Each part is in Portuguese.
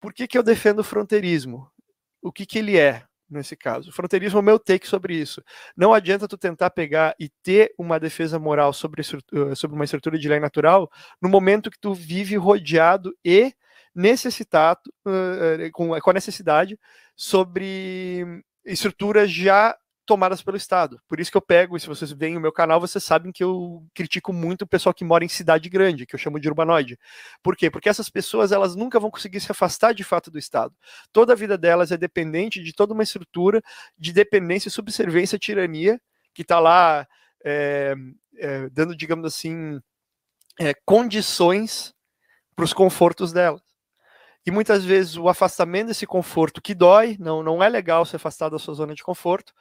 Por que, que eu defendo o fronteirismo? O que, que ele é? nesse caso. O fronteirismo é o meu take sobre isso. Não adianta tu tentar pegar e ter uma defesa moral sobre, eh, sobre uma estrutura de lei natural no momento que tu vive rodeado e necessitado, eh, eh, com, a necessidade sobre estruturas já tomadas pelo Estado. Por isso que eu pego, E se vocês veem o meu canal, vocês sabem que eu critico muito o pessoal que mora em cidade grande, que eu chamo de urbanoide. Por quê? Porque essas pessoas, elas nunca vão conseguir se afastar de fato do Estado. Toda a vida delas é dependente de toda uma estrutura de dependência, subservência, tirania, que está lá é, é, dando, digamos assim, é, condições para os confortos delas. E muitas vezes o afastamento desse conforto que dói, não, não é legal se afastar da sua zona de conforto,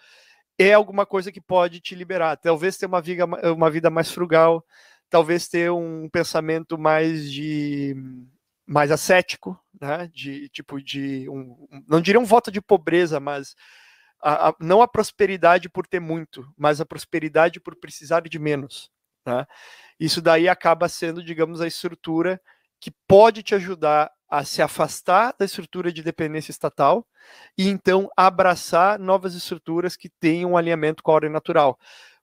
é alguma coisa que pode te liberar. Talvez ter uma vida, uma vida mais frugal, talvez ter um pensamento mais de mais ascético, né? De tipo de um, não diria um voto de pobreza, mas a, a, não a prosperidade por ter muito, mas a prosperidade por precisar de menos. Né? Isso daí acaba sendo, digamos, a estrutura que pode te ajudar a se afastar da estrutura de dependência estatal e então abraçar novas estruturas que tenham um alinhamento com a ordem natural.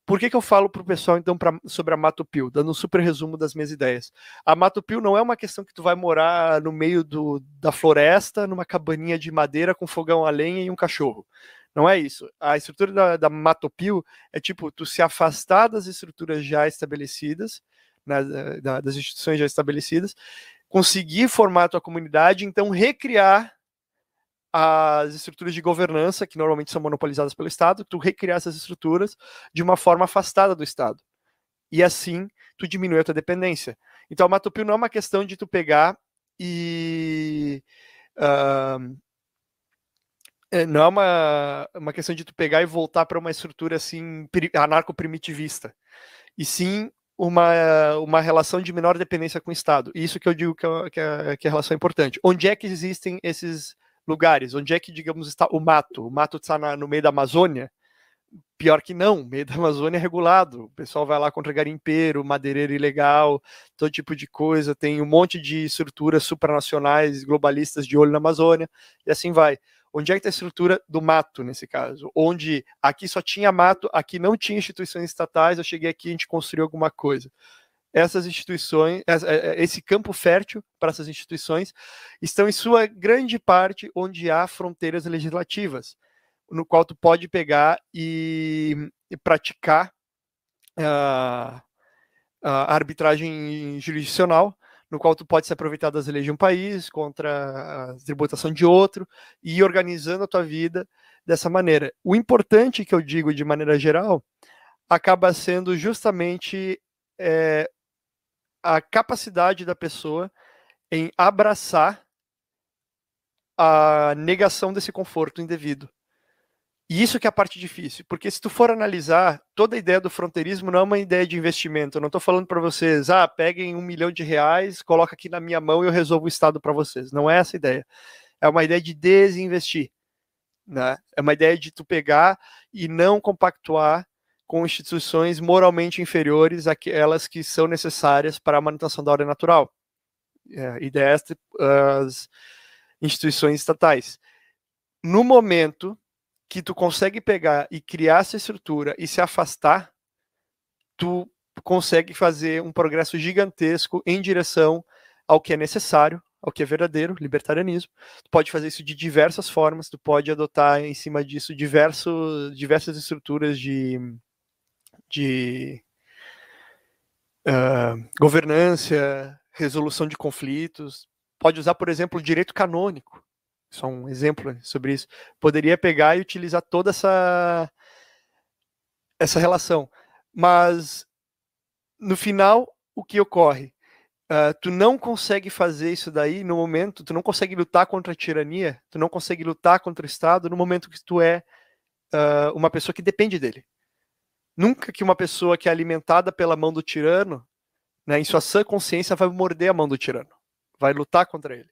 Por que, que eu falo para o pessoal então pra, sobre a Mato Pio, dando um super resumo das minhas ideias? A Mato Pio não é uma questão que tu vai morar no meio do, da floresta, numa cabaninha de madeira com fogão a lenha e um cachorro. Não é isso. A estrutura da, da Mato Pio é tipo tu se afastar das estruturas já estabelecidas, né, das instituições já estabelecidas conseguir formar a tua comunidade, então recriar as estruturas de governança, que normalmente são monopolizadas pelo Estado, tu recriar essas estruturas de uma forma afastada do Estado. E assim, tu diminui a tua dependência. Então, a Matopio não é uma questão de tu pegar e... Uh, não é uma, uma questão de tu pegar e voltar para uma estrutura assim anarco-primitivista. E sim uma, uma relação de menor dependência com o Estado. E isso que eu digo que é, que, é, que é a relação é importante. Onde é que existem esses lugares? Onde é que, digamos, está o mato? O mato está na, no meio da Amazônia? Pior que não, o meio da Amazônia é regulado. O pessoal vai lá contra garimpeiro, madeireiro ilegal, todo tipo de coisa. Tem um monte de estruturas supranacionais, globalistas de olho na Amazônia, e assim vai. Onde é que está a estrutura do mato, nesse caso? Onde aqui só tinha mato, aqui não tinha instituições estatais, eu cheguei aqui e a gente construiu alguma coisa. Essas instituições, é, é, esse campo fértil para essas instituições, estão em sua grande parte onde há fronteiras legislativas, no qual tu pode pegar e, e praticar uh, a arbitragem jurisdicional, no qual tu pode se aproveitar das leis de um país contra a tributação de outro e ir organizando a tua vida dessa maneira. O importante que eu digo de maneira geral acaba sendo justamente é, a capacidade da pessoa em abraçar a negação desse conforto indevido. E isso que é a parte difícil, porque se tu for analisar, toda a ideia do fronteirismo não é uma ideia de investimento. Eu não estou falando para vocês, ah, peguem um milhão de reais, coloca aqui na minha mão e eu resolvo o Estado para vocês. Não é essa a ideia. É uma ideia de desinvestir. Né? É uma ideia de tu pegar e não compactuar com instituições moralmente inferiores àquelas que são necessárias para a manutenção da ordem natural. É, e destas as instituições estatais. No momento que tu consegue pegar e criar essa estrutura e se afastar, tu consegue fazer um progresso gigantesco em direção ao que é necessário, ao que é verdadeiro, libertarianismo. Tu pode fazer isso de diversas formas, tu pode adotar em cima disso diverso, diversas estruturas de, de uh, governança, resolução de conflitos. Pode usar, por exemplo, o direito canônico só um exemplo né, sobre isso, poderia pegar e utilizar toda essa essa relação. Mas no final, o que ocorre? Uh, tu não consegue fazer isso daí no momento, tu não consegue lutar contra a tirania, tu não consegue lutar contra o Estado no momento que tu é uh, uma pessoa que depende dele. Nunca que uma pessoa que é alimentada pela mão do tirano, né, em sua sã consciência, vai morder a mão do tirano, vai lutar contra ele.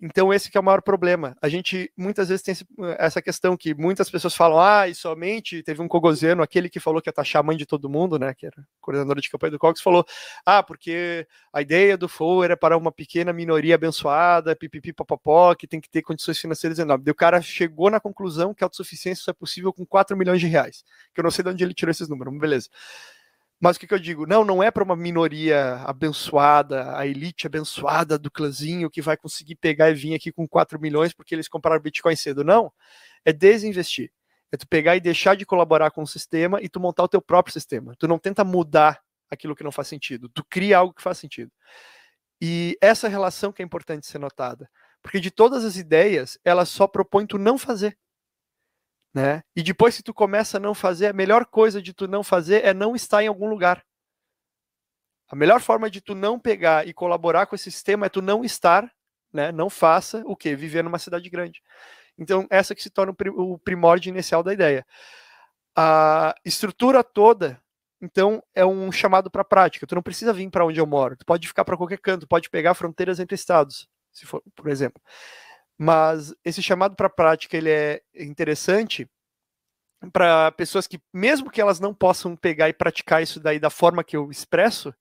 Então, esse que é o maior problema. A gente muitas vezes tem eh, essa questão que muitas pessoas falam, ah, e somente teve um cogozeno, aquele que falou que ia taxar a mãe de todo mundo, né? Que era coordenador de campanha do Cox, falou: ah, porque a ideia do FOU era para uma pequena minoria abençoada, pipipi papapó, que tem que ter condições financeiras enormes. Daí o cara chegou na conclusão que a autossuficiência só é possível com 4 milhões de reais. Que eu não sei de onde ele tirou esses números, mas beleza. Mas o que, que, eu digo? Não, não é para uma minoria abençoada, a elite abençoada do clãzinho que vai conseguir pegar e vir aqui com 4 milhões porque eles compraram Bitcoin cedo. Não. É desinvestir. É tu pegar e deixar de colaborar com o sistema e tu montar o teu próprio sistema. Tu não tenta mudar aquilo que não faz sentido. Tu cria algo que faz sentido. E essa relação que é importante ser notada. Porque de todas as ideias, ela só propõe tu não fazer né? E depois se tu começa a não fazer, a melhor coisa de tu não fazer é não estar em algum lugar. A melhor forma de tu não pegar e colaborar com esse sistema é tu não estar, né? Não faça o que viver numa cidade grande. Então essa que se torna o primórdio inicial da ideia. A estrutura toda, então é um chamado para prática. Tu não precisa vir para onde eu moro. Tu pode ficar para qualquer canto. Pode pegar fronteiras entre estados, se for, por exemplo. Mas esse chamado para a prática ele é interessante para pessoas que, mesmo que elas não possam pegar e praticar isso daí da forma que eu expresso,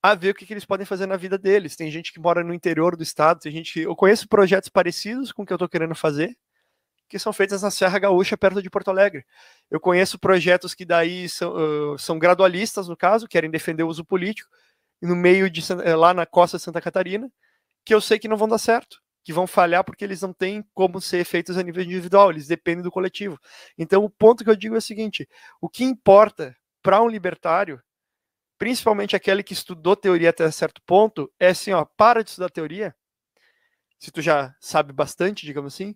a ver o que, que, eles podem fazer na vida deles. Tem gente que mora no interior do estado, tem gente que. Eu conheço projetos parecidos com o que eu estou querendo fazer, que são feitas na Serra Gaúcha, perto de Porto Alegre. Eu conheço projetos que daí são, uh, são gradualistas, no caso, querem defender o uso político, no meio de eh, lá na costa de Santa Catarina, que eu sei que não vão dar certo que vão falhar porque eles não têm como ser feitos a nível individual, eles dependem do coletivo. Então, o ponto que eu digo é o seguinte: o que importa para um libertário, principalmente aquele que estudou teoria até certo ponto, é assim: ó, para de estudar teoria, se tu já sabe bastante, digamos assim,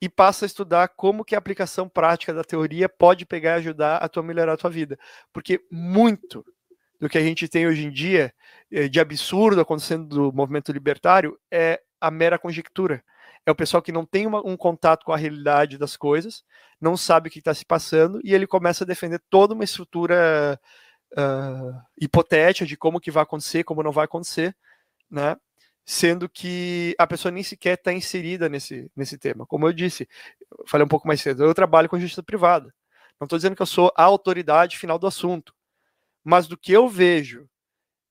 e passa a estudar como que a aplicação prática da teoria pode pegar e ajudar a tu melhorar a tua vida, porque muito do que a gente tem hoje em dia eh, de absurdo acontecendo do movimento libertário é a mera conjectura. É o pessoal que não tem uma, um contato com a realidade das coisas, não sabe o que está se passando e ele começa a defender toda uma estrutura uh, hipotética de como que vai acontecer, como não vai acontecer, né? sendo que a pessoa nem sequer está inserida nesse, nesse tema. Como eu disse, falei um pouco mais cedo, eu trabalho com justiça privada. Não estou dizendo que eu sou a autoridade final do assunto, mas do que eu vejo,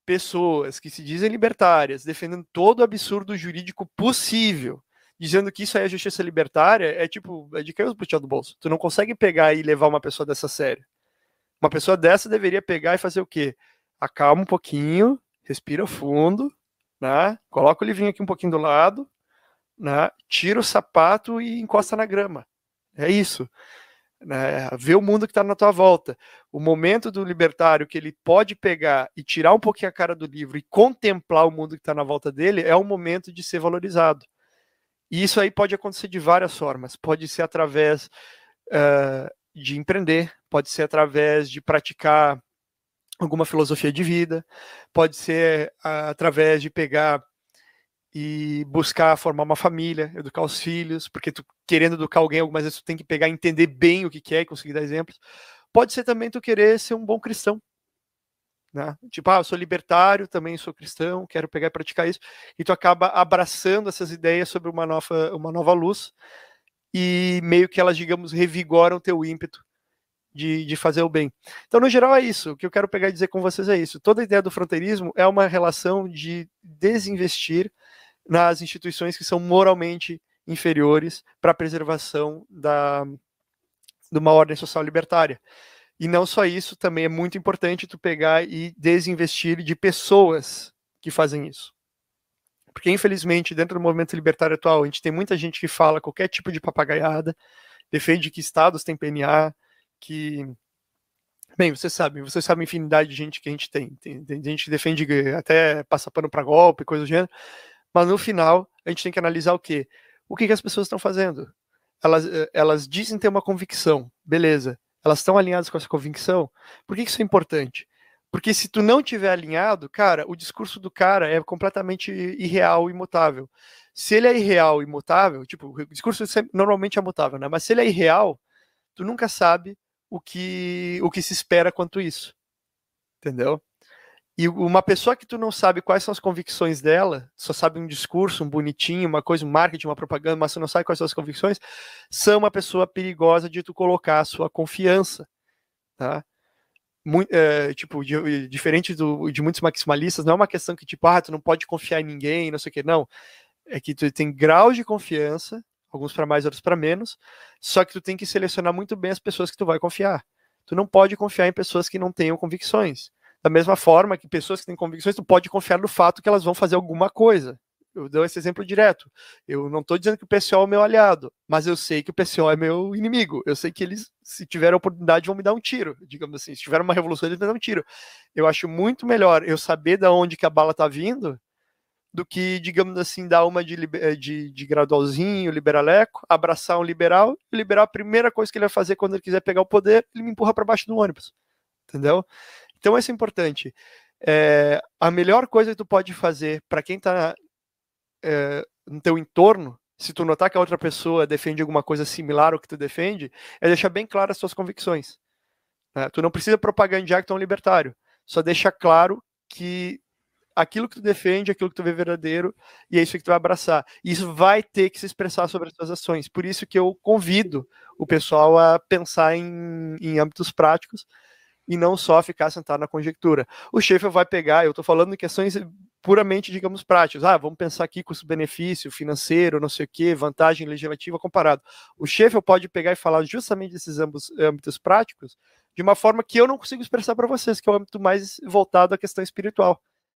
pessoas que se dizem libertárias, defendendo todo absurdo jurídico possível, dizendo que isso aí é justiça libertária, é tipo, é de quem o puxar do bolso. Tu não consegue pegar e levar uma pessoa dessa série Uma pessoa dessa deveria pegar e fazer o quê? Acalma um pouquinho, respira fundo, né? Coloca o livrinho aqui um pouquinho do lado, né? Tira o sapato e encosta na grama. É isso né, ver o mundo que está na tua volta. O momento do libertário que ele pode pegar e tirar um pouquinho a cara do livro e contemplar o mundo que está na volta dele é o momento de ser valorizado. E isso aí pode acontecer de várias formas. Pode ser através uh, de empreender, pode ser através de praticar alguma filosofia de vida, pode ser uh, através de pegar e buscar formar uma família, educar os filhos, porque tu querendo educar alguém, algumas vezes tu tem que pegar, entender bem o que quer é e conseguir dar exemplos. Pode ser também tu querer ser um bom cristão, né? Tipo, ah, eu sou libertário, também sou cristão, quero pegar e praticar isso. E tu acaba abraçando essas ideias sobre uma nova, uma nova luz e meio que elas, digamos, revigoram teu ímpeto de, de fazer o bem. Então, no geral, é isso. O que eu quero pegar e dizer com vocês é isso. Toda a ideia do fronteirismo é uma relação de desinvestir nas instituições que são moralmente inferiores para a preservação da, de uma ordem social libertária. E não só isso, também é muito importante tu pegar e desinvestir de pessoas que fazem isso. Porque, infelizmente, dentro do movimento libertário atual, a gente tem muita gente que fala qualquer tipo de papagaiada, defende que estados têm PNA, que. Bem, vocês sabem, você sabe a infinidade de gente que a gente tem. Tem, tem gente que defende até passar pano para golpe, coisa do gênero. Mas no final, a gente tem que analisar o quê? O que, que as pessoas estão fazendo? Elas, eh, elas dizem ter uma convicção, beleza. Elas estão alinhadas com essa convicção? Por que, que isso é importante? Porque se tu não tiver alinhado, cara, o discurso do cara é completamente irreal e imutável. Se ele é irreal e imutável, tipo, o discurso normalmente é mutável, né? Mas se ele é irreal, tu nunca sabe o que o que se espera quanto isso. Entendeu? E uma pessoa que tu não sabe quais são as convicções dela, só sabe um discurso, um bonitinho, uma coisa, um marketing, uma propaganda, mas tu não sabe quais são as convicções, são uma pessoa perigosa de tu colocar a sua confiança, tá? Muito, é, eh, tipo, de, diferente do, de muitos maximalistas, não é uma questão que tipo, ah, tu não pode confiar em ninguém, não sei o quê não. É que tu tem grau de confiança, alguns para mais, outros para menos, só que tu tem que selecionar muito bem as pessoas que tu vai confiar. Tu não pode confiar em pessoas que não tenham convicções da mesma forma que pessoas que têm convicções, tu pode confiar no fato que elas vão fazer alguma coisa. Eu dou esse exemplo direto. Eu não estou dizendo que o PCO é meu aliado, mas eu sei que o PCO é meu inimigo. Eu sei que eles, se tiver a oportunidade, vão me dar um tiro. Digamos assim, se tiver uma revolução, eles vão me dar um tiro. Eu acho muito melhor eu saber da onde que a bala está vindo do que, digamos assim, dar uma de, eh, de, de gradualzinho, liberaleco, abraçar um liberal, e liberal a primeira coisa que ele vai fazer quando ele quiser pegar o poder, ele me empurra para baixo do ônibus. Entendeu? Então, isso é importante. É, a melhor coisa que tu pode fazer para quem está é, eh, no teu entorno, se tu notar que a outra pessoa defende alguma coisa similar ao que tu defende, é deixar bem claras as tuas convicções. Né? Tu não precisa propagandear que tu é um libertário. Só deixa claro que aquilo que tu defende, aquilo que tu vê verdadeiro, e é isso que tu vai abraçar. E isso vai ter que se expressar sobre as tuas ações. Por isso que eu convido o pessoal a pensar em, em âmbitos práticos e não só ficar sentado na conjectura. O Schaefer vai pegar, eu estou falando em questões eh, puramente, digamos, práticas. Ah, vamos pensar aqui custo-benefício financeiro, não sei o quê, vantagem legislativa comparado. O Schaefer pode pegar e falar justamente desses ambos âmbitos práticos de uma forma que eu não consigo expressar para vocês, que é o âmbito mais voltado à questão espiritual.